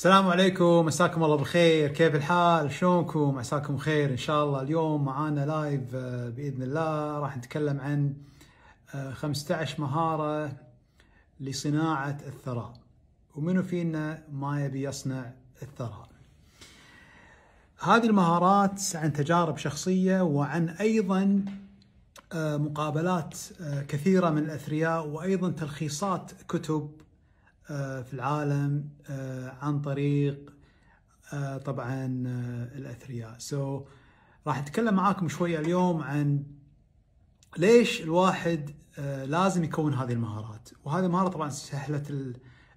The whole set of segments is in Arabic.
السلام عليكم مساكم الله بالخير كيف الحال شلونكم عساكم خير ان شاء الله اليوم معانا لايف آه، باذن الله راح نتكلم عن 15 آه، مهاره لصناعه الثراء ومنو فينا ما يبي يصنع الثراء هذه المهارات عن تجارب شخصيه وعن ايضا آه، مقابلات كثيره من الاثرياء وايضا تلخيصات كتب آه، في العالم آه، عن طريق آه، طبعا الاثرياء سو so, راح اتكلم معاكم شويه اليوم عن ليش الواحد لازم يكون هذه المهارات وهذه المهاره طبعا سهله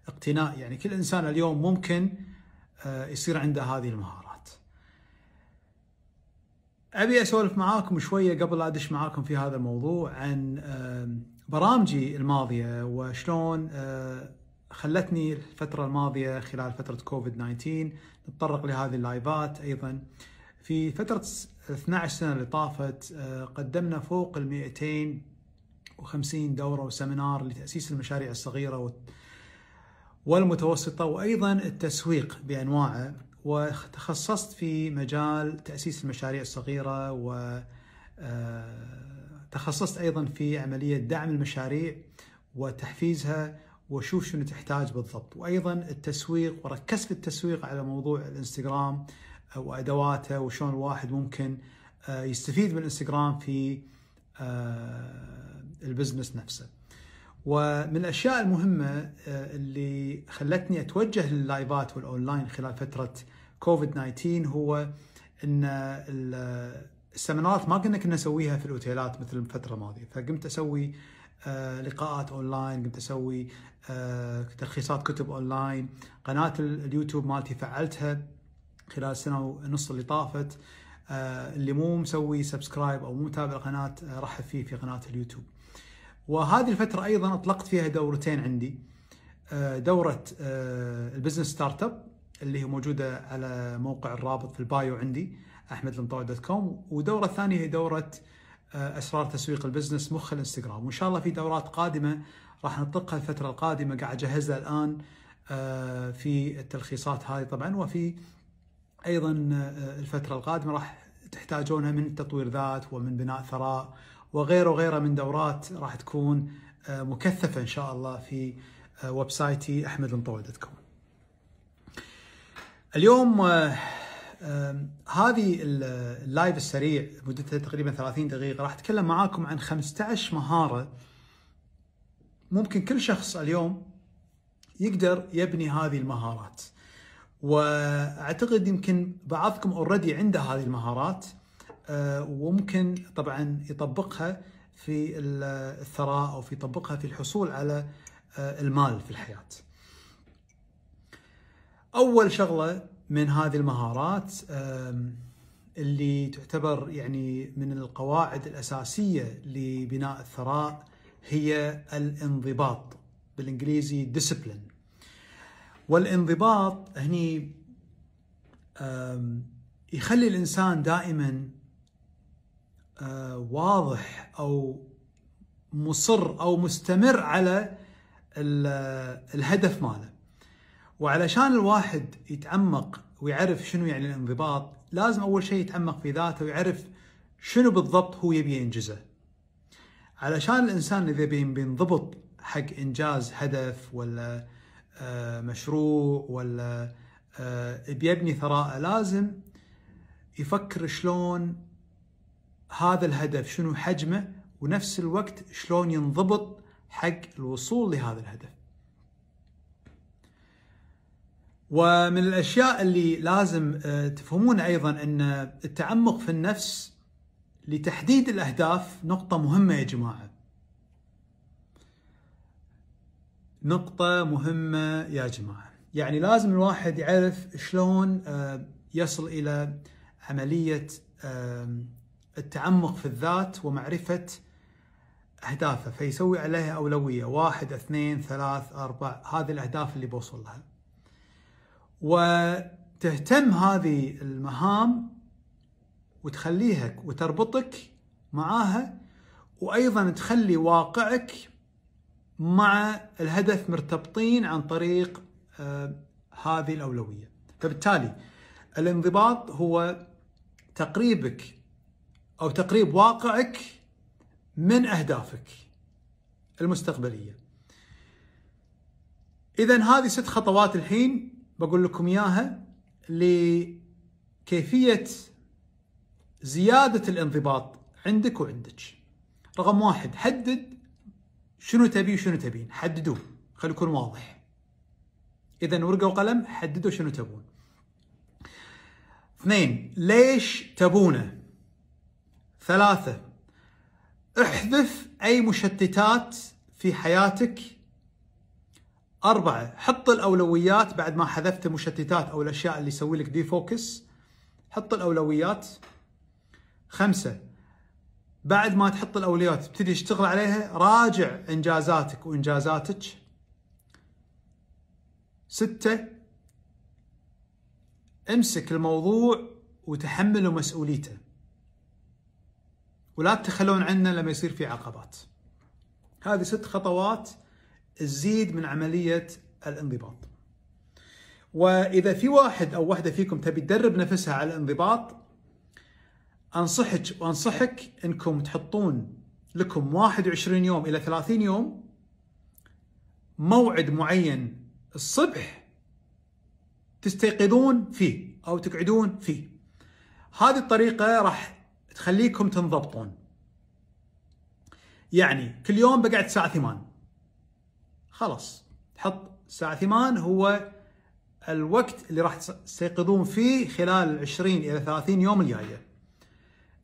الاقتناء يعني كل انسان اليوم ممكن يصير عنده هذه المهارات ابي اسولف معاكم شويه قبل ادش معاكم في هذا الموضوع عن برامجي الماضيه وشلون خلتني الفترة الماضية خلال فترة كوفيد 19 نتطرق لهذه اللايفات أيضا في فترة 12 سنة اللي طافت آه، قدمنا فوق ال 250 دورة وسمينار لتأسيس المشاريع الصغيرة والمتوسطة وأيضا التسويق بأنواعه وتخصصت في مجال تأسيس المشاريع الصغيرة و آه، تخصصت أيضا في عملية دعم المشاريع وتحفيزها وشوف شنو تحتاج بالضبط وايضا التسويق وركز في التسويق على موضوع الانستغرام آه، وادواته وشلون الواحد ممكن آه، يستفيد من الانستغرام في آه، البزنس نفسه ومن الاشياء المهمه اللي خلتني اتوجه لللايفات والاونلاين خلال فتره كوفيد 19 هو ان السيمينارات ما كنا كنا نسويها في الاوتيلات مثل الفتره الماضيه فقمت اسوي آه، لقاءات اونلاين قمت اسوي آه، تلخيصات كتب اونلاين قناه اليوتيوب مالتي فعلتها خلال السنه ونص اللي طافت آه، اللي مو مسوي سبسكرايب او مو متابع القناه رحب فيه في قناه اليوتيوب وهذه الفتره ايضا اطلقت فيها دورتين عندي دوره البزنس ستارت اب اللي هي موجوده على موقع الرابط في البايو عندي احمدلمطاوي دوت كوم ودوره ثانيه هي دوره اسرار آه، تسويق البزنس مخ الانستغرام وان شاء الله في دورات قادمه راح نطلقها الفتره القادمه قاعد اجهزها الان آه، في التلخيصات هذه طبعا وفي ايضا آه، الفتره القادمه راح تحتاجونها من تطوير ذات ومن بناء ثراء وغيره وغيره من دورات راح تكون مكثفه ان شاء الله في ويب سايتي احمد اليوم هذه اللايف السريع مدتها تقريبا 30 دقيقة راح أتكلم معاكم عن 15 مهارة ممكن كل شخص اليوم يقدر يبني هذه المهارات واعتقد يمكن بعضكم اوريدي عنده هذه المهارات أه، وممكن طبعا يطبقها في الثراء او في يطبقها في الحصول على أه، المال في الحياه. اول شغله من هذه المهارات اللي تعتبر يعني من القواعد الأساسية لبناء الثراء هي الانضباط بالإنجليزي discipline والانضباط هني يخلي الإنسان دائما واضح أو مصر أو مستمر على الهدف ماله وعلشان الواحد يتعمق ويعرف شنو يعني الانضباط لازم اول شيء يتعمق في ذاته ويعرف شنو بالضبط هو يبي ينجزه علشان الانسان اذا بينضبط حق انجاز هدف ولا آه، مشروع ولا آه، بيبني ثراءه لازم يفكر شلون هذا الهدف شنو حجمه ونفس الوقت شلون ينضبط حق الوصول لهذا الهدف ومن الاشياء اللي لازم آه، تفهمون ايضا ان التعمق في النفس لتحديد الاهداف نقطه مهمه يا جماعه نقطه مهمه يا جماعه يعني لازم الواحد يعرف شلون آه، يصل الى عمليه التعمق في الذات ومعرفه اهدافه فيسوي عليها اولويه واحد اثنين ثلاث اربع هذه الاهداف اللي بوصل لها وتهتم هذه المهام وتخليها وتربطك معاها وايضا تخلي واقعك مع الهدف مرتبطين عن طريق آه، هذه الاولويه فبالتالي الانضباط هو تقريبك او تقريب واقعك من اهدافك المستقبليه اذا هذه ست خطوات الحين بقول لكم اياها لكيفيه زياده الانضباط عندك وعندك. رقم واحد حدد شنو تبي وشنو تبين، حددوه، خلي يكون واضح. اذا ورقه وقلم حددوا شنو تبون. اثنين ليش تبونه؟ ثلاثة احذف اي مشتتات في حياتك أربعة حط الأولويات بعد ما حذفت المشتتات أو الأشياء اللي يسوي لك ديفوكس حط الأولويات خمسة بعد ما تحط الأولويات تبتدي تشتغل عليها راجع إنجازاتك وإنجازاتك ستة امسك الموضوع وتحملوا مسؤوليته ولا تتخلون عنه لما يصير في عقبات هذه ست خطوات تزيد من عمليه الانضباط. واذا في واحد او واحده فيكم تبي تدرب نفسها على الانضباط انصحك وانصحك انكم تحطون لكم 21 يوم الى 30 يوم موعد معين الصبح تستيقظون فيه او تقعدون فيه. هذه الطريقه راح تخليكم تنضبطون. يعني كل يوم بقعد الساعه 8 خلاص تحط الساعه 8 هو الوقت اللي راح تستيقظون فيه خلال 20 الى 30 يوم الجايه.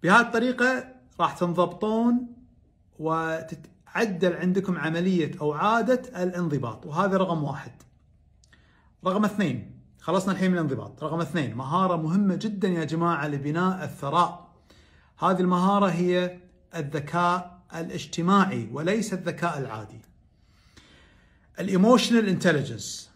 بهذه الطريقه راح تنضبطون وتتعدل عندكم عمليه او عاده الانضباط وهذا رقم واحد. رقم اثنين خلصنا الحين من الانضباط، رقم اثنين مهاره مهمه جدا يا جماعه لبناء الثراء. هذه المهاره هي الذكاء الاجتماعي وليس الذكاء العادي. الايموشنال انتليجنس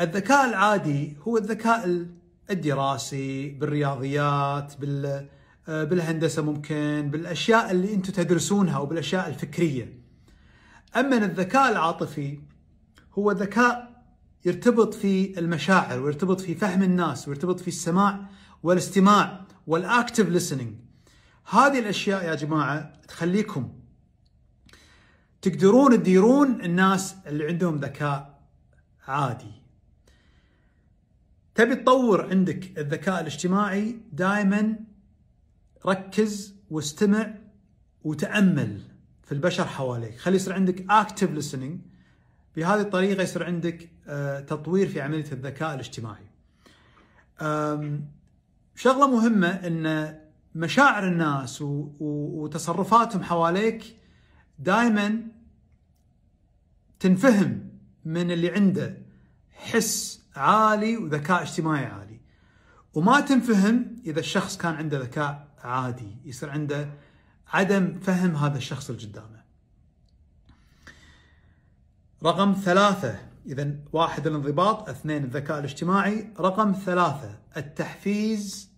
الذكاء العادي هو الذكاء الدراسي بالرياضيات بال آه، بالهندسه ممكن بالاشياء اللي انتم تدرسونها وبالاشياء الفكريه اما الذكاء العاطفي هو ذكاء يرتبط في المشاعر ويرتبط في فهم الناس ويرتبط في السماع والاستماع والاكتف listening هذه الاشياء يا جماعه تخليكم تقدرون تديرون الناس اللي عندهم ذكاء عادي تبي تطور عندك الذكاء الاجتماعي دائما ركز واستمع وتامل في البشر حواليك خلي يصير عندك اكتف listening بهذه الطريقه يصير عندك آه، تطوير في عمليه الذكاء الاجتماعي شغله مهمه ان مشاعر الناس وتصرفاتهم حواليك دائما تنفهم من اللي عنده حس عالي وذكاء اجتماعي عالي وما تنفهم اذا الشخص كان عنده ذكاء عادي يصير عنده عدم فهم هذا الشخص اللي قدامه رقم ثلاثة إذا واحد الانضباط اثنين الذكاء الاجتماعي رقم ثلاثة التحفيز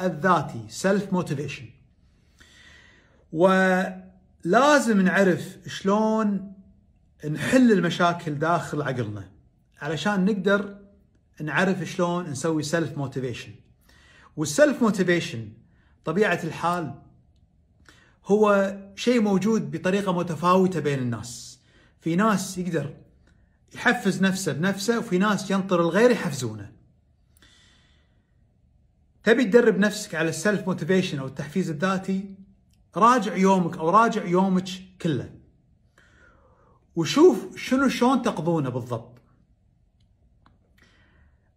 الذاتي سيلف موتيفيشن ولازم نعرف شلون نحل المشاكل داخل عقلنا علشان نقدر نعرف شلون نسوي سيلف موتيفيشن والسيلف موتيفيشن طبيعه الحال هو شيء موجود بطريقه متفاوته بين الناس في ناس يقدر يحفز نفسه بنفسه وفي ناس ينطر الغير يحفزونه تبي تدرب نفسك على السيلف موتيفيشن او التحفيز الذاتي راجع يومك او راجع يومك كله وشوف شنو شلون تقضونه بالضبط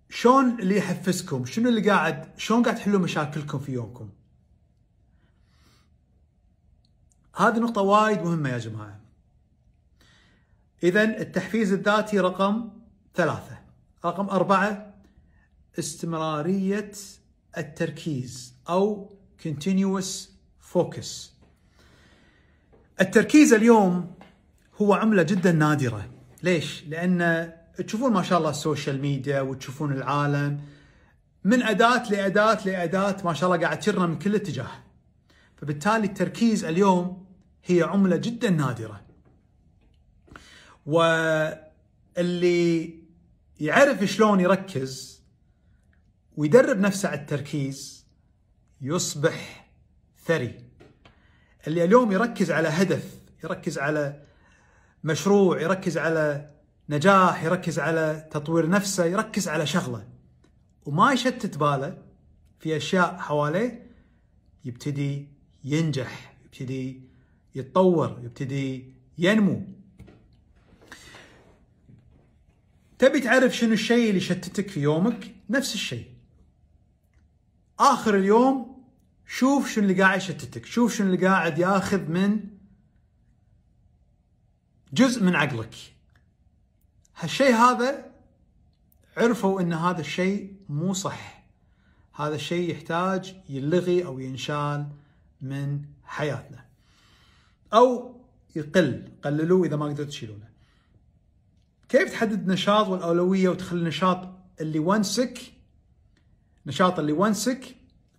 شلون اللي يحفزكم شنو اللي قاعد شلون قاعد تحلوا مشاكلكم في يومكم هذه نقطة وايد مهمة يا جماعة إذا التحفيز الذاتي رقم ثلاثة رقم أربعة استمرارية التركيز أو continuous focus التركيز اليوم هو عمله جدا نادره ليش لان تشوفون ما شاء الله السوشيال ميديا وتشوفون العالم من اداه لاداه لاداه ما شاء الله قاعد ترنا من كل اتجاه فبالتالي التركيز اليوم هي عمله جدا نادره واللي يعرف شلون يركز ويدرب نفسه على التركيز يصبح ثري اللي اليوم يركز على هدف يركز على مشروع يركز على نجاح يركز على تطوير نفسه يركز على شغله وما يشتت باله في اشياء حواليه يبتدي ينجح يبتدي يتطور يبتدي ينمو تبي تعرف شنو الشيء اللي شتتك في يومك نفس الشيء اخر اليوم شوف شنو اللي قاعد يشتتك شوف شنو اللي قاعد ياخذ من جزء من عقلك هالشيء هذا عرفوا ان هذا الشيء مو صح هذا الشيء يحتاج يلغي او ينشال من حياتنا او يقل قللوه اذا ما قدرت تشيلونه كيف تحدد النشاط والاولويه وتخلي النشاط اللي ونسك نشاط اللي ونسك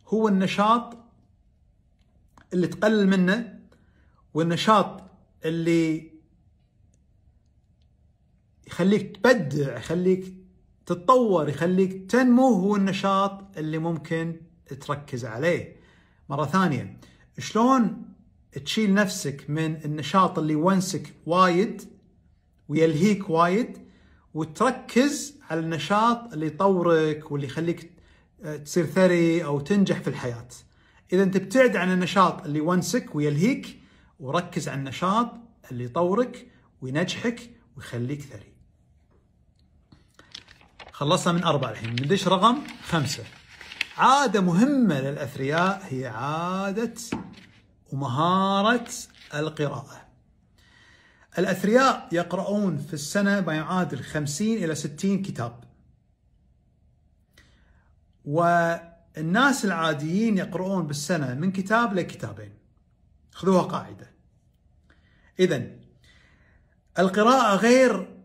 هو النشاط اللي تقلل منه والنشاط اللي يخليك تبدع يخليك تتطور يخليك تنمو هو النشاط اللي ممكن تركز عليه مرة ثانية شلون تشيل نفسك من النشاط اللي ونسك وايد ويلهيك وايد وتركز على النشاط اللي يطورك واللي يخليك تصير ثري او تنجح في الحياه. اذا انت ابتعد عن النشاط اللي ونسك ويلهيك وركز على النشاط اللي يطورك وينجحك ويخليك ثري. خلصنا من أربعة الحين ندش رقم خمسة عادة مهمة للأثرياء هي عادة ومهارة القراءة الأثرياء يقرؤون في السنة ما يعادل 50 إلى 60 كتاب والناس العاديين يقرؤون بالسنة من كتاب لكتابين خذوها قاعدة إذا القراءة غير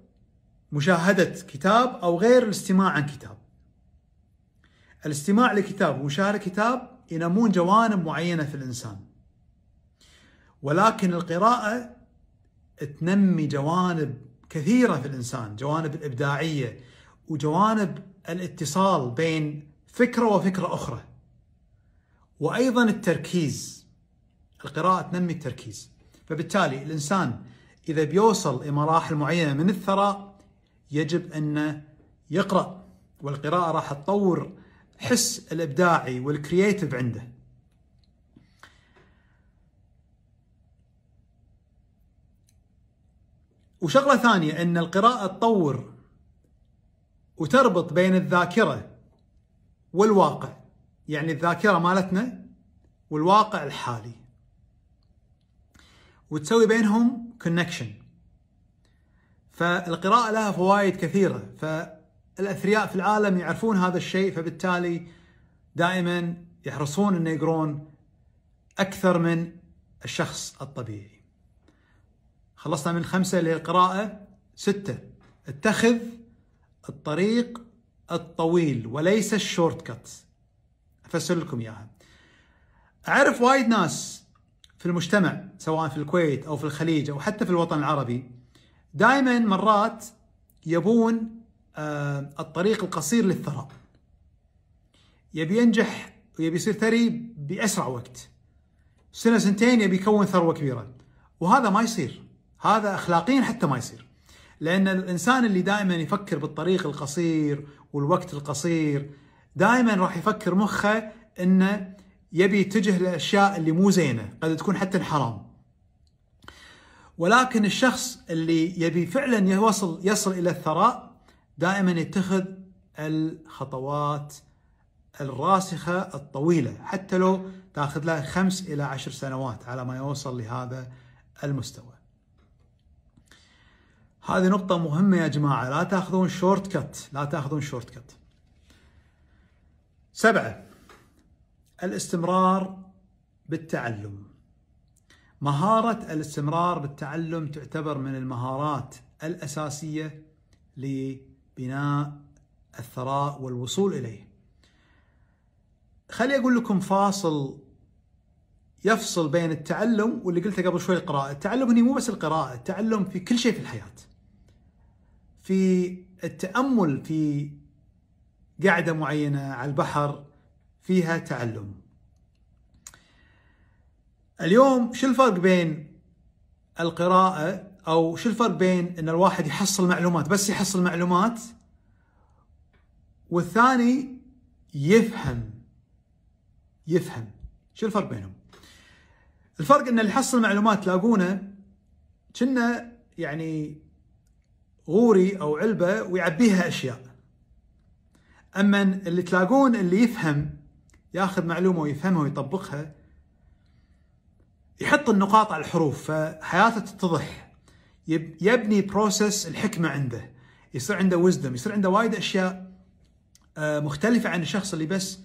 مشاهدة كتاب أو غير الاستماع عن كتاب الاستماع لكتاب ومشاهدة كتاب ينمون جوانب معينة في الإنسان ولكن القراءة تنمي جوانب كثيرة في الإنسان جوانب الإبداعية وجوانب الاتصال بين فكرة وفكرة أخرى وأيضا التركيز القراءة تنمي التركيز فبالتالي الإنسان إذا بيوصل لمراحل معينة من الثراء يجب أن يقرأ والقراءة راح تطور حس الإبداعي والكرياتيف عنده وشغلة ثانية أن القراءة تطور وتربط بين الذاكرة والواقع يعني الذاكرة مالتنا والواقع الحالي وتسوي بينهم كونكشن فالقراءة لها فوائد كثيرة فالأثرياء في العالم يعرفون هذا الشيء فبالتالي دائما يحرصون أن يقرون أكثر من الشخص الطبيعي خلصنا من خمسة للقراءة ستة اتخذ الطريق الطويل وليس الشورت كات أفسر لكم إياها أعرف وايد ناس في المجتمع سواء في الكويت أو في الخليج أو حتى في الوطن العربي دائما مرات يبون آه، الطريق القصير للثراء يبي ينجح ويبي يصير ثري باسرع وقت سنه سنتين يبي يكون ثروه كبيره وهذا ما يصير هذا اخلاقيا حتى ما يصير لان الانسان اللي دائما يفكر بالطريق القصير والوقت القصير دائما راح يفكر مخه انه يبي يتجه لاشياء اللي مو زينه قد تكون حتى حرام ولكن الشخص اللي يبي فعلا يوصل يصل الى الثراء دائما يتخذ الخطوات الراسخه الطويله حتى لو تاخذ له خمس الى عشر سنوات على ما يوصل لهذا المستوى. هذه نقطة مهمة يا جماعة لا تاخذون شورت كت، لا تاخذون شورت كت. سبعة الاستمرار بالتعلم. مهارة الاستمرار بالتعلم تعتبر من المهارات الأساسية لبناء الثراء والوصول إليه خلي أقول لكم فاصل يفصل بين التعلم واللي قلته قبل شوي القراءة التعلم هنا مو بس القراءة التعلم في كل شيء في الحياة في التأمل في قاعدة معينة على البحر فيها تعلم اليوم شو الفرق بين القراءة أو شو الفرق بين أن الواحد يحصل معلومات بس يحصل معلومات والثاني يفهم يفهم شو الفرق بينهم الفرق أن اللي يحصل معلومات تلاقونه كنا يعني غوري أو علبة ويعبيها أشياء أما اللي تلاقون اللي يفهم ياخذ معلومة ويفهمها ويطبقها يحط النقاط على الحروف فحياته تتضح يبني بروسس الحكمه عنده يصير عنده وزدم يصير عنده وايد اشياء آه، مختلفه عن الشخص اللي بس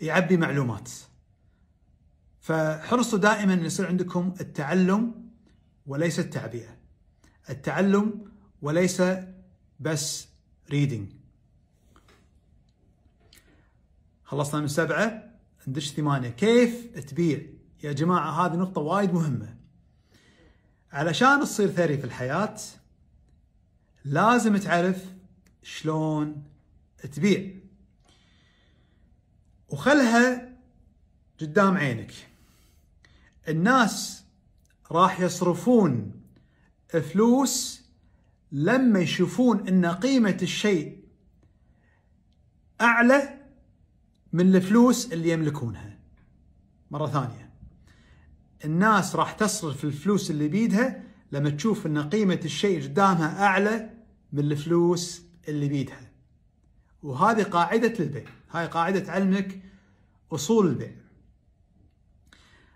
يعبي معلومات فحرصوا دائما يصير عندكم التعلم وليس التعبئه التعلم وليس بس ريدنج خلصنا من سبعه ندش ثمانيه كيف تبيع يا جماعة هذه نقطة وايد مهمة علشان تصير ثري في الحياة لازم تعرف شلون تبيع وخلها قدام عينك الناس راح يصرفون فلوس لما يشوفون ان قيمة الشيء اعلى من الفلوس اللي يملكونها مرة ثانية الناس راح تصرف الفلوس اللي بيدها لما تشوف ان قيمه الشيء قدامها اعلى من الفلوس اللي بيدها وهذه قاعده البيع هاي قاعده علمك اصول البيع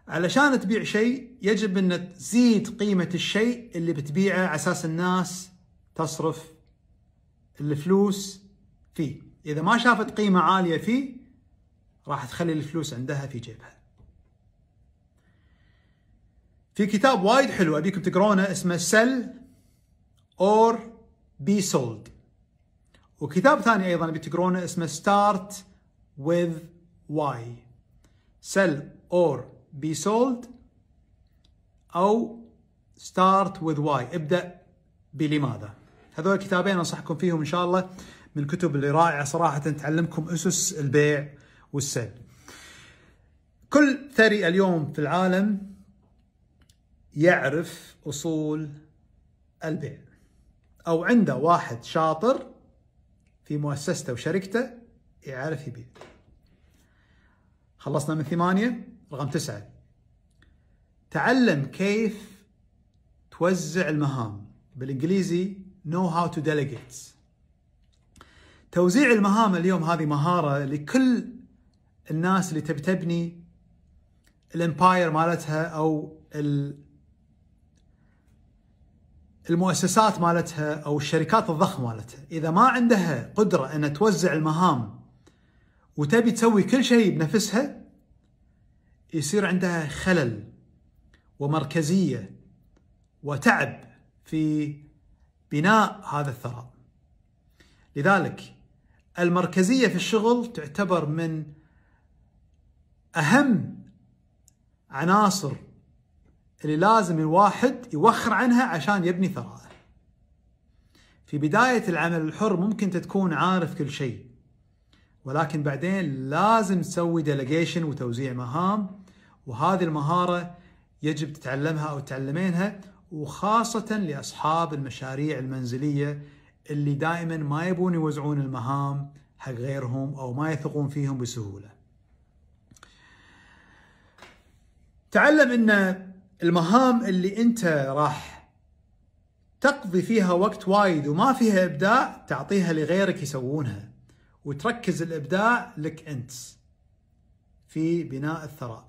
علشان تبيع شيء يجب ان تزيد قيمه الشيء اللي بتبيعه على اساس الناس تصرف الفلوس فيه اذا ما شافت قيمه عاليه فيه راح تخلي الفلوس عندها في جيبها في كتاب وايد حلو ابيكم تقرونه اسمه سيل اور بي سولد وكتاب ثاني ايضا ابي تقرونه اسمه ستارت وذ واي سيل اور بي سولد او ستارت وذ واي ابدا بلماذا هذول كتابين انصحكم فيهم ان شاء الله من الكتب اللي رائعه صراحه تعلمكم اسس البيع والسل كل ثري اليوم في العالم يعرف أصول البيع أو عنده واحد شاطر في مؤسسته وشركته يعرف يبيع خلصنا من ثمانية رقم تسعة تعلم كيف توزع المهام بالإنجليزي know how to delegate توزيع المهام اليوم هذه مهارة لكل الناس اللي تبي تبني الامباير مالتها أو المؤسسات مالتها او الشركات الضخمه مالتها اذا ما عندها قدره ان توزع المهام وتبي تسوي كل شيء بنفسها يصير عندها خلل ومركزيه وتعب في بناء هذا الثراء. لذلك المركزيه في الشغل تعتبر من اهم عناصر اللي لازم الواحد يوخر عنها عشان يبني ثراءه في بداية العمل الحر ممكن تكون عارف كل شيء ولكن بعدين لازم تسوي ديليجيشن وتوزيع مهام وهذه المهارة يجب تتعلمها أو تتعلمينها وخاصة لأصحاب المشاريع المنزلية اللي دائما ما يبون يوزعون المهام حق غيرهم أو ما يثقون فيهم بسهولة تعلم أن المهام اللي انت راح تقضي فيها وقت وايد وما فيها ابداع تعطيها لغيرك يسوونها وتركز الابداع لك انت في بناء الثراء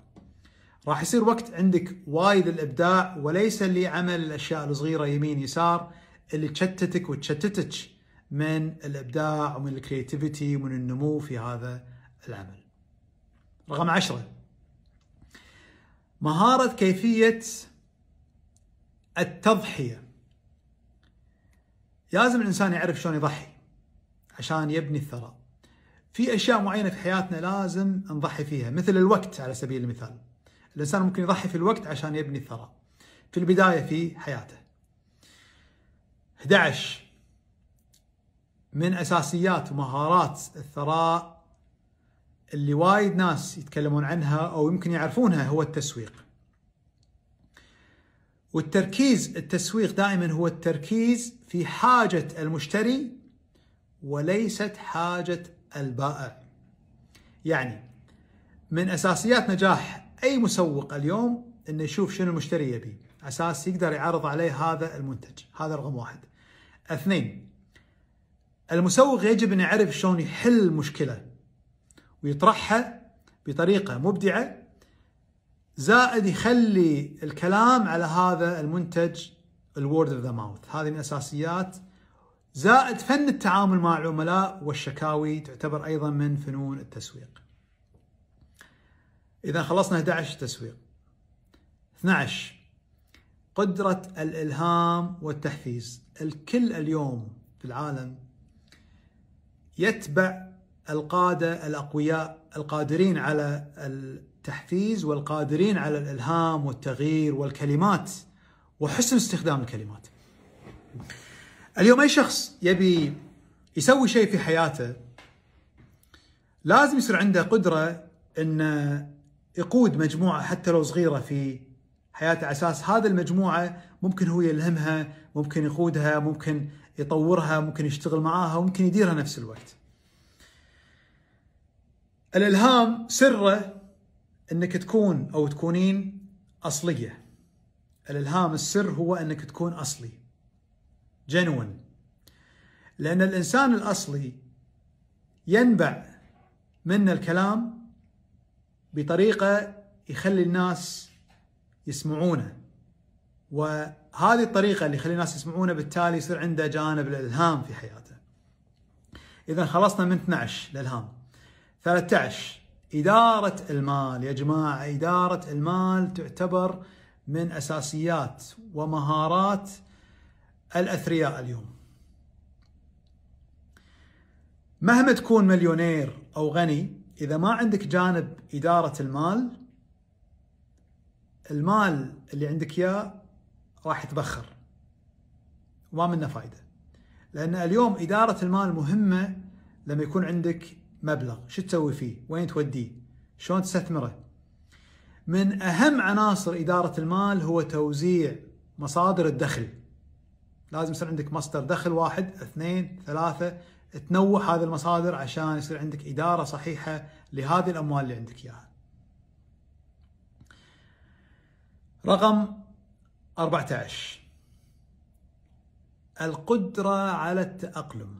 راح يصير وقت عندك وايد الابداع وليس لعمل الاشياء الصغيره يمين يسار اللي تشتتك وتشتتك من الابداع ومن الكرياتيفيتي ومن النمو في هذا العمل. رقم عشرة مهارة كيفية التضحية لازم الإنسان يعرف شلون يضحي عشان يبني الثراء في أشياء معينة في حياتنا لازم نضحي فيها مثل الوقت على سبيل المثال الإنسان ممكن يضحي في الوقت عشان يبني الثراء في البداية في حياته 11 من أساسيات ومهارات الثراء اللي وايد ناس يتكلمون عنها او يمكن يعرفونها هو التسويق. والتركيز التسويق دائما هو التركيز في حاجه المشتري وليست حاجه البائع. يعني من اساسيات نجاح اي مسوق اليوم انه يشوف شنو المشتري يبي، اساس يقدر يعرض عليه هذا المنتج، هذا رقم واحد. اثنين المسوق يجب ان يعرف شلون يحل مشكله ويطرحها بطريقه مبدعه زائد يخلي الكلام على هذا المنتج الورد اوف ذا ماوث هذه من اساسيات زائد فن التعامل مع العملاء والشكاوي تعتبر ايضا من فنون التسويق اذا خلصنا 11 تسويق 12 قدرة الإلهام والتحفيز الكل اليوم في العالم يتبع القادة الأقوياء القادرين على التحفيز والقادرين على الإلهام والتغيير والكلمات وحسن استخدام الكلمات اليوم أي شخص يبي يسوي شيء في حياته لازم يصير عنده قدرة أن يقود مجموعة حتى لو صغيرة في حياته على أساس هذه المجموعة ممكن هو يلهمها ممكن يقودها ممكن يطورها ممكن يشتغل معاها وممكن يديرها نفس الوقت الالهام سره انك تكون او تكونين اصليه الالهام السر هو انك تكون اصلي جنون لان الانسان الاصلي ينبع من الكلام بطريقه يخلي الناس يسمعونه وهذه الطريقه اللي يخلي الناس يسمعونه بالتالي يصير عنده جانب الالهام في حياته اذا خلصنا من 12 الالهام 13 إدارة المال يا جماعة إدارة المال تعتبر من أساسيات ومهارات الأثرياء اليوم مهما تكون مليونير أو غني إذا ما عندك جانب إدارة المال المال اللي عندك إياه راح يتبخر وما منه فايدة لأن اليوم إدارة المال مهمة لما يكون عندك مبلغ شو تسوي فيه وين توديه شلون تستثمره من اهم عناصر اداره المال هو توزيع مصادر الدخل لازم يصير عندك مصدر دخل واحد اثنين ثلاثه تنوع هذه المصادر عشان يصير عندك اداره صحيحه لهذه الاموال اللي عندك اياها. رقم 14 القدره على التاقلم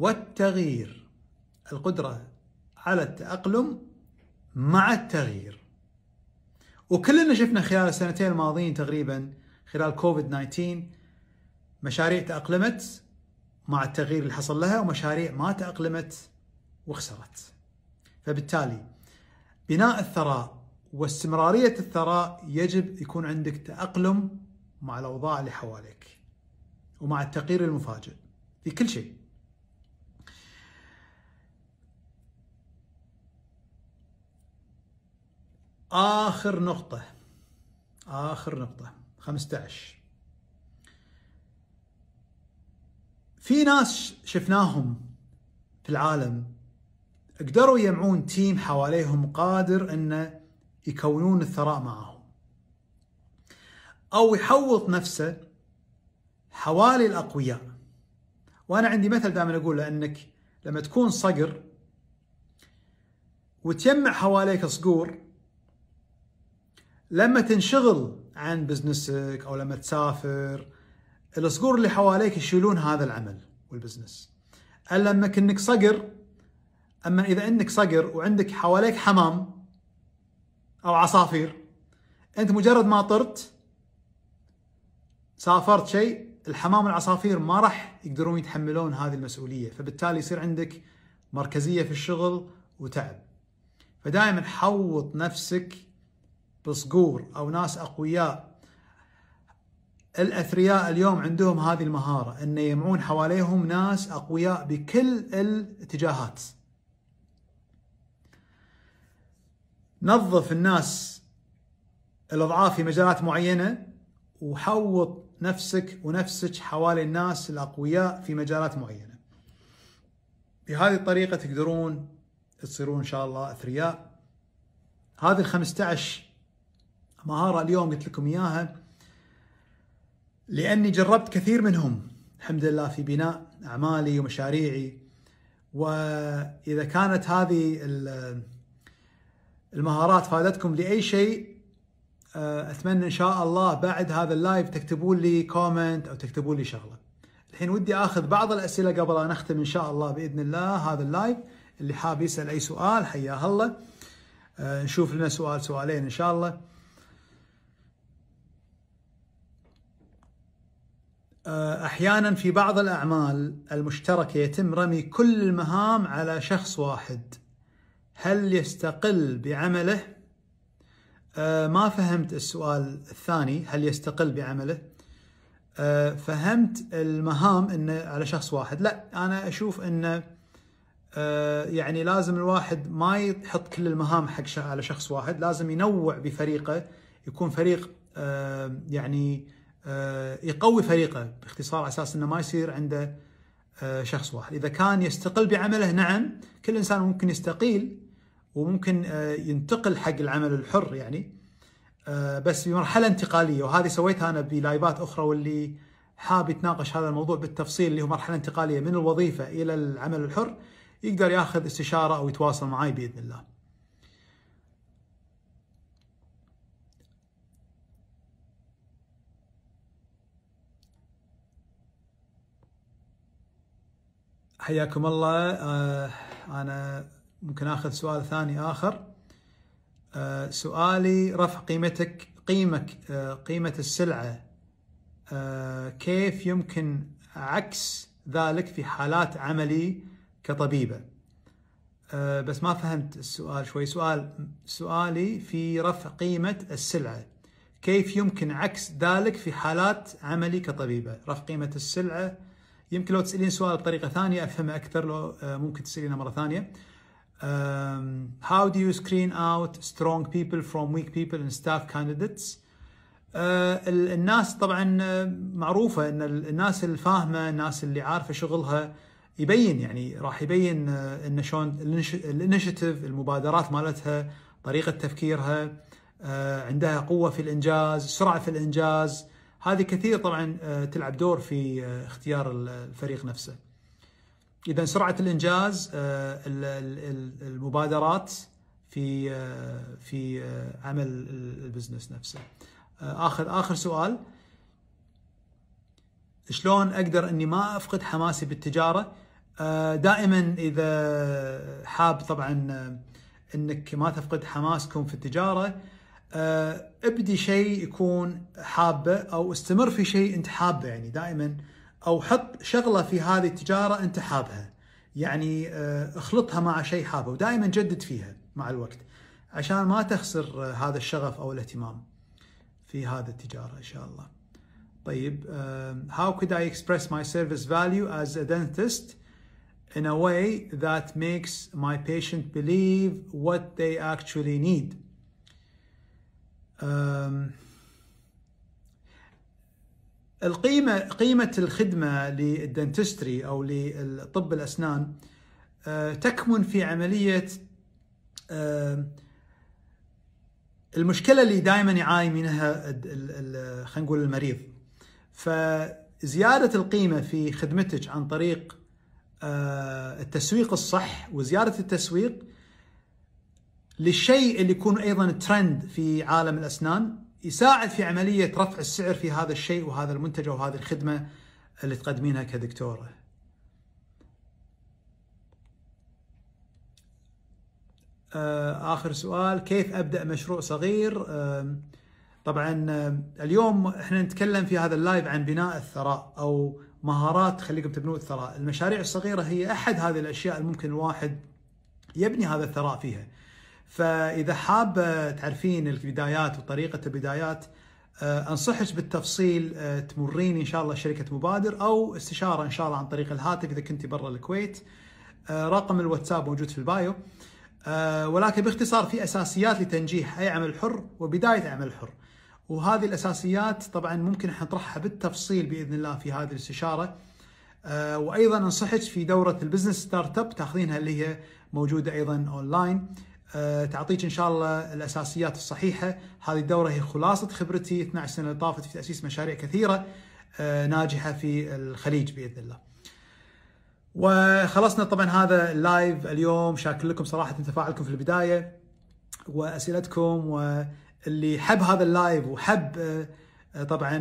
والتغيير القدرة على التأقلم مع التغيير وكلنا شفنا خلال السنتين الماضيين تقريبا خلال كوفيد 19 مشاريع تأقلمت مع التغيير اللي حصل لها ومشاريع ما تأقلمت وخسرت فبالتالي بناء الثراء واستمرارية الثراء يجب يكون عندك تأقلم مع الأوضاع اللي حواليك ومع التغيير المفاجئ في كل شيء آخر نقطة آخر نقطة 15 في ناس شفناهم في العالم قدروا يجمعون تيم حواليهم قادر انه يكونون الثراء معهم او يحوط نفسه حوالي الاقوياء وانا عندي مثل دائما اقوله انك لما تكون صقر وتجمع حواليك صقور لما تنشغل عن بزنسك او لما تسافر الصقور اللي حواليك يشيلون هذا العمل والبزنس الا لما كنك صقر اما اذا انك صقر وعندك حواليك حمام او عصافير انت مجرد ما طرت سافرت شيء الحمام والعصافير ما راح يقدرون يتحملون هذه المسؤوليه فبالتالي يصير عندك مركزيه في الشغل وتعب فدائما حوط نفسك بصقور او ناس اقوياء الاثرياء اليوم عندهم هذه المهاره ان يجمعون حواليهم ناس اقوياء بكل الاتجاهات. نظف الناس الاضعاف في مجالات معينه وحوط نفسك ونفسك حوالي الناس الاقوياء في مجالات معينه. بهذه الطريقه تقدرون تصيرون ان شاء الله اثرياء. هذه ال 15 مهاره اليوم قلت لكم اياها لاني جربت كثير منهم الحمد لله في بناء اعمالي ومشاريعي واذا كانت هذه المهارات فادتكم لاي شيء آه، اتمنى ان شاء الله بعد هذا اللايف تكتبون لي كومنت او تكتبون لي شغله. الحين ودي اخذ بعض الاسئله قبل ان نختم ان شاء الله باذن الله هذا اللايف اللي حاب يسال اي سؤال حياه الله. آه، نشوف لنا سؤال سؤالين ان شاء الله. آه، احيانا في بعض الاعمال المشتركه يتم رمي كل المهام على شخص واحد هل يستقل بعمله آه، ما فهمت السؤال الثاني هل يستقل بعمله آه، فهمت المهام انه على شخص واحد لا انا اشوف انه يعني لازم الواحد ما يحط كل المهام حق على شخص واحد لازم ينوع بفريقه يكون فريق يعني آه، يقوي فريقه باختصار على اساس انه ما يصير عنده آه، شخص واحد، اذا كان يستقل بعمله نعم كل انسان ممكن يستقيل وممكن آه، ينتقل حق العمل الحر يعني بس بمرحله انتقاليه وهذه سويتها انا بلايفات اخرى واللي حاب يتناقش هذا الموضوع بالتفصيل اللي هو مرحله انتقاليه من الوظيفه الى العمل الحر يقدر ياخذ استشاره او يتواصل معي باذن الله. حياكم الله آه، انا ممكن اخذ سؤال ثاني اخر آه، سؤالي رفع قيمتك قيمك آه، قيمه السلعه كيف يمكن عكس ذلك في حالات عملي كطبيبه بس ما فهمت السؤال شوي سؤال سؤالي في رفع قيمه السلعه كيف يمكن عكس ذلك في حالات عملي كطبيبه رفع قيمه السلعه يمكن لو تسالين سؤال بطريقه ثانيه افهمه اكثر لو آه، ممكن تسالينه مره ثانيه Um, how do you screen out strong people from weak people and staff candidates uh, الناس طبعا آه، معروفة ان الناس الفاهمة الناس اللي عارفة شغلها يبين يعني راح يبين ان شلون الانشيتيف المبادرات مالتها طريقة تفكيرها عندها قوة في الانجاز سرعة في الانجاز هذه كثير طبعا آه، تلعب دور في آه، اختيار الفريق نفسه اذا سرعه الانجاز آه، المبادرات في في عمل البزنس نفسه اخر اخر سؤال شلون اقدر اني ما افقد حماسي بالتجاره دائما اذا حاب طبعا انك ما تفقد حماسكم في التجاره آه، ابدي شيء يكون حابه او استمر في شيء انت حابه يعني دائما او حط شغله في هذه التجاره انت حابها يعني آه، اخلطها مع شيء حابه ودائما جدد فيها مع الوقت عشان ما تخسر آه، هذا الشغف او الاهتمام في هذه التجاره ان شاء الله طيب how could I express my service value as a dentist in a way that makes my patient believe what they actually need القيمة قيمة الخدمة للدنتستري أو لطب الأسنان أه، تكمن في عملية أه، المشكلة اللي دائما يعاني منها خلينا نقول المريض فزيادة القيمة في خدمتك عن طريق أه، التسويق الصح وزيادة التسويق للشيء اللي يكون ايضا ترند في عالم الاسنان يساعد في عمليه رفع السعر في هذا الشيء وهذا المنتج او هذه الخدمه اللي تقدمينها كدكتوره. آه، اخر سؤال كيف ابدا مشروع صغير؟ آه، طبعا آه، اليوم احنا نتكلم في هذا اللايف عن بناء الثراء او مهارات تخليكم تبنون الثراء، المشاريع الصغيره هي احد هذه الاشياء اللي ممكن الواحد يبني هذا الثراء فيها. فاذا حابه آه، تعرفين البدايات وطريقه البدايات آه، انصحك بالتفصيل آه، تمرين ان شاء الله شركه مبادر او استشاره ان شاء الله عن طريق الهاتف اذا كنت برا الكويت رقم الواتساب موجود في البايو ولكن باختصار في اساسيات لتنجيح اي عمل حر وبدايه عمل حر وهذه الاساسيات طبعا ممكن احنا نطرحها بالتفصيل باذن الله في هذه الاستشاره وايضا انصحك في دوره البزنس ستارت اب تاخذينها اللي هي موجوده ايضا اونلاين آه، تعطيك ان شاء الله الاساسيات الصحيحه، هذه الدوره هي خلاصه خبرتي 12 سنه اللي طافت في تاسيس مشاريع كثيره آه، ناجحه في الخليج باذن الله. وخلصنا طبعا هذا اللايف اليوم، شاكر لكم صراحه تفاعلكم في البدايه واسئلتكم واللي حب هذا اللايف وحب آه، طبعا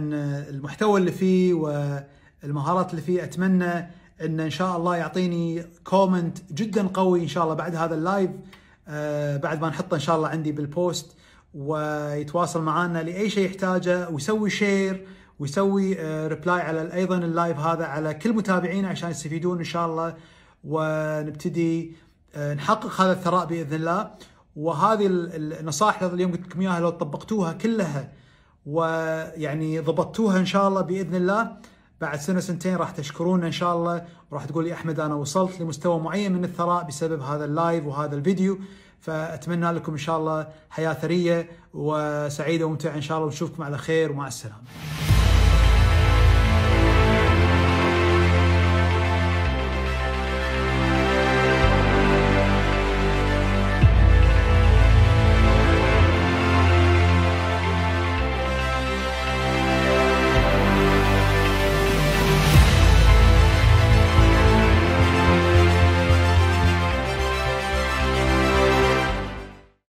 المحتوى اللي فيه والمهارات اللي فيه اتمنى ان ان شاء الله يعطيني كومنت جدا قوي ان شاء الله بعد هذا اللايف آه، بعد ما نحطه ان شاء الله عندي بالبوست ويتواصل معنا لاي شيء يحتاجه ويسوي شير ويسوي ريبلاي آه، على ايضا اللايف هذا على كل متابعينا عشان يستفيدون ان شاء الله ونبتدي آه، نحقق هذا الثراء باذن الله وهذه النصائح اللي اليوم قلت لكم اياها لو طبقتوها كلها ويعني ضبطتوها ان شاء الله باذن الله بعد سنه سنتين راح تشكرونا ان شاء الله وراح تقول لي احمد انا وصلت لمستوى معين من الثراء بسبب هذا اللايف وهذا الفيديو فاتمنى لكم ان شاء الله حياه ثريه وسعيده وممتعه ان شاء الله ونشوفكم على خير ومع السلامه